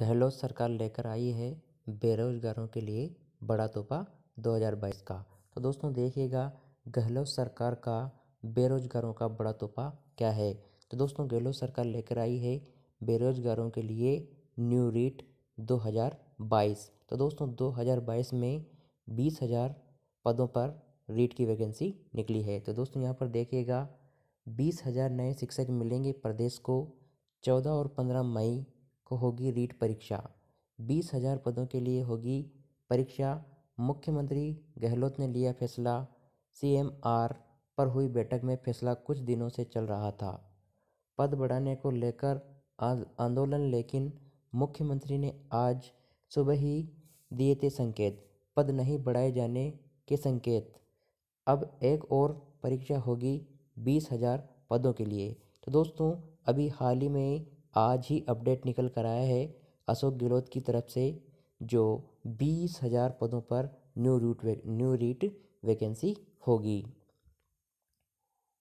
गहलोत सरकार लेकर आई है बेरोजगारों के लिए बड़ा तोहफा 2022 का तो दोस्तों देखिएगा गहलोत सरकार का बेरोजगारों का बड़ा तोहफा क्या है तो दोस्तों गहलोत सरकार लेकर आई है बेरोजगारों के लिए न्यू रीट 2022 तो दोस्तों 2022 में 20,000 पदों पर रीट की वैकेंसी निकली है तो दोस्तों यहाँ पर देखिएगा बीस हज़ार नए शिक्षक मिलेंगे प्रदेश को चौदह और पंद्रह मई को होगी रीट परीक्षा बीस हजार पदों के लिए होगी परीक्षा मुख्यमंत्री गहलोत ने लिया फैसला सीएमआर पर हुई बैठक में फैसला कुछ दिनों से चल रहा था पद बढ़ाने को लेकर आंदोलन लेकिन मुख्यमंत्री ने आज सुबह ही दिए थे संकेत पद नहीं बढ़ाए जाने के संकेत अब एक और परीक्षा होगी बीस हजार पदों के लिए तो दोस्तों अभी हाल ही में आज ही अपडेट निकल कर आया है अशोक गहलोत की तरफ से जो बीस हज़ार पदों पर न्यू रूट न्यू रीट वैकेंसी होगी